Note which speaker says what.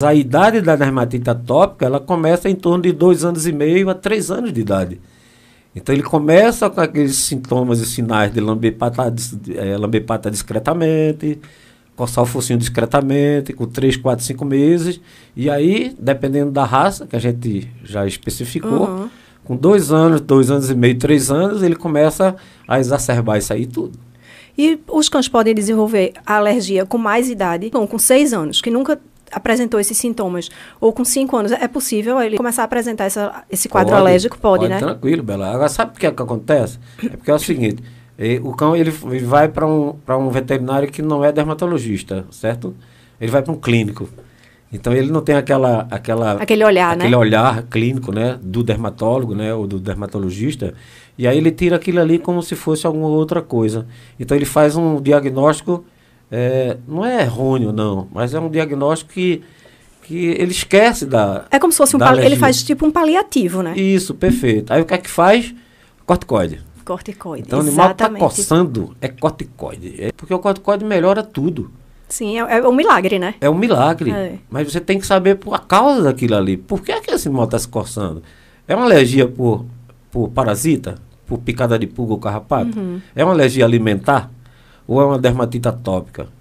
Speaker 1: A idade da dermatite atópica, ela começa em torno de dois anos e meio a três anos de idade. Então ele começa com aqueles sintomas e sinais de lamber pata, é, lamber pata discretamente, coçar o focinho discretamente, com 3, 4, 5 meses. E aí, dependendo da raça, que a gente já especificou, uhum. com dois anos, dois anos e meio, três anos, ele começa a exacerbar isso aí tudo.
Speaker 2: E os cães podem desenvolver alergia com mais idade, bom, com seis anos, que nunca apresentou esses sintomas, ou com 5 anos, é possível ele começar a apresentar essa, esse quadro pode, alérgico? Pode, pode, né?
Speaker 1: Tranquilo, Bela. Agora, sabe o que, é que acontece? É porque é o seguinte, eh, o cão ele vai para um, um veterinário que não é dermatologista, certo? Ele vai para um clínico. Então ele não tem aquela, aquela aquele olhar, né? aquele né? olhar clínico, né, do dermatólogo, né, ou do dermatologista. E aí ele tira aquilo ali como se fosse alguma outra coisa. Então ele faz um diagnóstico é, não é errôneo, não, mas é um diagnóstico que, que ele esquece da. É como se fosse um pali- Ele faz
Speaker 2: tipo um paliativo, né?
Speaker 1: Isso, perfeito. Aí o que é que faz? Corticoide.
Speaker 2: Corticoide. Então, o animal está coçando,
Speaker 1: é corticoide. É porque o corticoide melhora tudo.
Speaker 2: Sim, é, é um milagre, né?
Speaker 1: É um milagre. É. Mas você tem que saber a causa daquilo ali. Por que, é que esse animal está se coçando? É uma alergia por, por parasita? Por picada de pulga ou carrapato? Uhum. É uma alergia alimentar? ou é uma dermatite atópica.